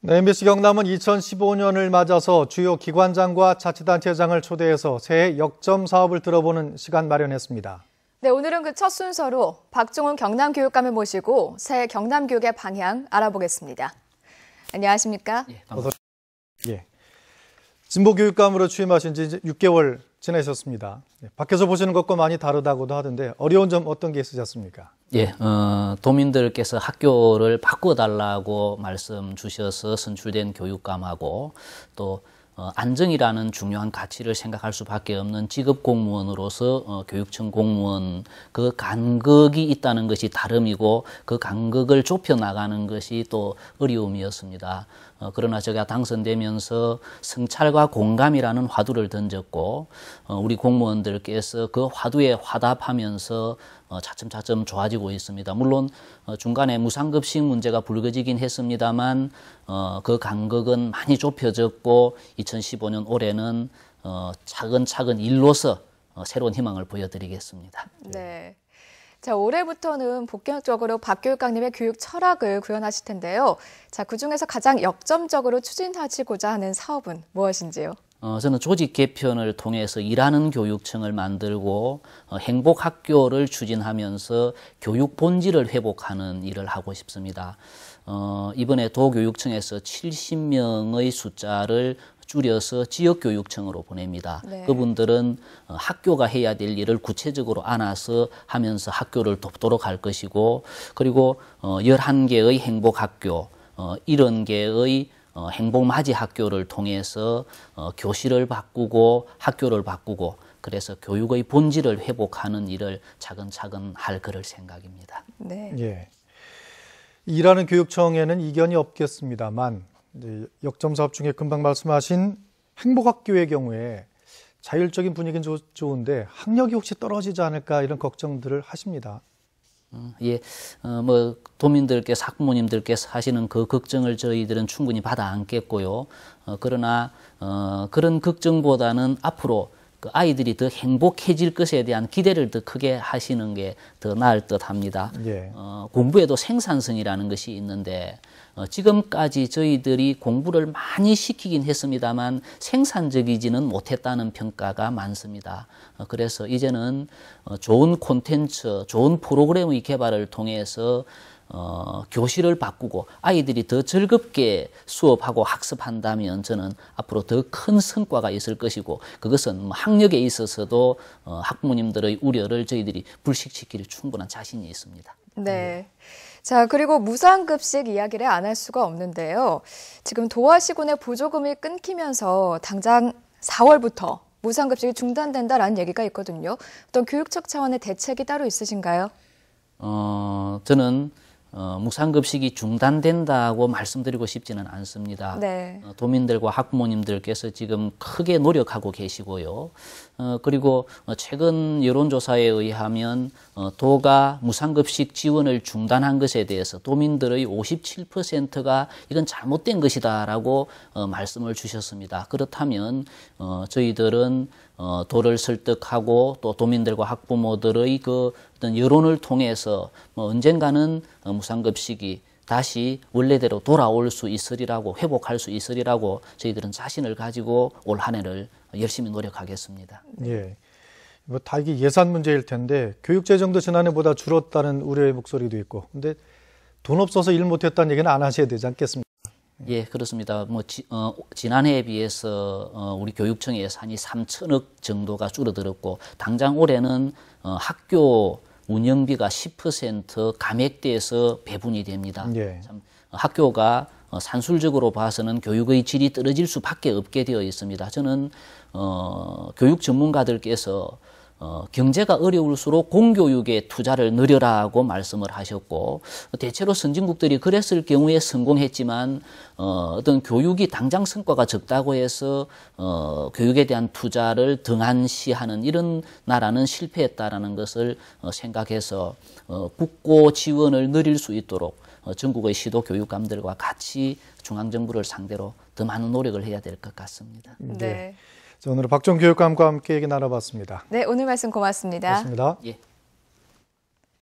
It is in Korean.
네, MBC 경남은 2015년을 맞아서 주요 기관장과 자치단체장을 초대해서 새해 역점 사업을 들어보는 시간 마련했습니다. 네, 오늘은 그 첫 순서로 박종훈 경남교육감을 모시고 새해 경남교육의 방향 알아보겠습니다. 안녕하십니까? 예, 네, 예. 진보교육감으로 취임하신 지 6개월 지내셨습니다. 네, 밖에서 보시는 것과 많이 다르다고도 하던데 어려운 점 어떤 게 있으셨습니까? 예, 어, 도민들께서 학교를 바꿔달라고 말씀 주셔서 선출된 교육감하고 또 어, 안정이라는 중요한 가치를 생각할 수밖에 없는 직업 공무원으로서 어, 교육청 공무원 그 간극이 있다는 것이 다름이고 그 간극을 좁혀 나가는 것이 또 어려움이었습니다. 어, 그러나 제가 당선되면서 성찰과 공감이라는 화두를 던졌고 우리 공무원들께서 그 화두에 화답하면서 어, 차츰차츰 좋아지고 있습니다. 물론 어, 중간에 무상급식 문제가 불거지긴 했습니다만 어, 그간극은 많이 좁혀졌고 2015년 올해는 차근차근 일로서 새로운 희망을 보여드리겠습니다. 네. 네. 자, 올해부터는 본격적으로 박교육감님의 교육 철학을 구현하실 텐데요. 자, 그 중에서 가장 역점적으로 추진하시고자 하는 사업은 무엇인지요? 어, 저는 조직 개편을 통해서 일하는 교육청을 만들고 어, 행복학교를 추진하면서 교육 본질을 회복하는 일을 하고 싶습니다. 어, 이번에 도교육청에서 70명의 숫자를 줄여서 지역교육청으로 보냅니다. 네. 그분들은 어, 학교가 해야 될 일을 구체적으로 안아서 하면서 학교를 돕도록 할 것이고, 그리고 어, 11개의 행복학교, 어, 이런 개의 어, 행복맞이 학교를 통해서 어, 교실을 바꾸고 학교를 바꾸고 그래서 교육의 본질을 회복하는 일을 차근차근 할 그럴 생각입니다. 네. 예. 일하는 교육청에는 이견이 없겠습니다만 역점 사업 중에 금방 말씀하신 행복학교의 경우에 자율적인 분위기는 좋, 좋은데 학력이 혹시 떨어지지 않을까 이런 걱정들을 하십니다. 어, 예, 어, 뭐 도민들께서 학부모님들께서 하시는 그 걱정을 저희들은 충분히 받아 안겠고요. 어, 그러나 어, 그런 걱정보다는 앞으로 그 아이들이 더 행복해질 것에 대한 기대를 더 크게 하시는 게 더 나을 듯 합니다. 예. 어, 공부에도 생산성이라는 것이 있는데 어, 지금까지 저희들이 공부를 많이 시키긴 했습니다만 생산적이지는 못했다는 평가가 많습니다. 어, 그래서 이제는 어, 좋은 콘텐츠, 좋은 프로그램의 개발을 통해서 어, 교실을 바꾸고 아이들이 더 즐겁게 수업하고 학습한다면 저는 앞으로 더 큰 성과가 있을 것이고 그것은 뭐 학력에 있어서도 어, 학부모님들의 우려를 저희들이 불식시킬 충분한 자신이 있습니다. 네. 네. 자, 그리고 무상급식 이야기를 안 할 수가 없는데요. 지금 도화시군의 보조금이 끊기면서 당장 4월부터 무상급식이 중단된다라는 얘기가 있거든요. 어떤 교육적 차원의 대책이 따로 있으신가요? 어, 저는 어, 무상급식이 중단된다고 말씀드리고 싶지는 않습니다. 네. 어, 도민들과 학부모님들께서 지금 크게 노력하고 계시고요. 어, 그리고 어, 최근 여론조사에 의하면 어, 도가 무상급식 지원을 중단한 것에 대해서 도민들의 57%가 이건 잘못된 것이다라고 말씀을 주셨습니다. 그렇다면 저희들은 도를 설득하고 또 도민들과 학부모들의 그 어떤 여론을 통해서 뭐 언젠가는 무상급식이 다시 원래대로 돌아올 수 있으리라고 회복할 수 있으리라고 저희들은 자신을 가지고 올 한 해를 열심히 노력하겠습니다. 예. 뭐다 이게 예산 문제일 텐데 교육 재정도 지난해보다 줄었다는 우려의 목소리도 있고 근데 돈 없어서 일 못했다는 얘기는 안 하셔야 되지 않겠습니까? 예, 그렇습니다. 뭐 지, 어, 난해에 비해서 어, 우리 교육청 예산이 3천억 정도가 줄어들었고 당장 올해는 어, 학교 운영비가 10%감액돼서 배분이 됩니다. 예. 참 학교가 어, 산술적으로 봐서는 교육의 질이 떨어질 수밖에 없게 되어 있습니다. 저는 어, 교육 전문가들께서 어, 경제가 어려울수록 공교육에 투자를 늘려라고 말씀을 하셨고 대체로 선진국들이 그랬을 경우에 성공했지만 어, 어떤 교육이 당장 성과가 적다고 해서 어, 교육에 대한 투자를 등한시하는 이런 나라는 실패했다라는 것을 어, 생각해서 어, 국고 지원을 늘릴 수 있도록 어, 전국의 시도 교육감들과 같이 중앙정부를 상대로 더 많은 노력을 해야 될 것 같습니다. 네. 네. 자, 오늘은 박종 교육감과 함께 얘기 나눠봤습니다. 네, 오늘 말씀 고맙습니다. 고맙습니다. 예.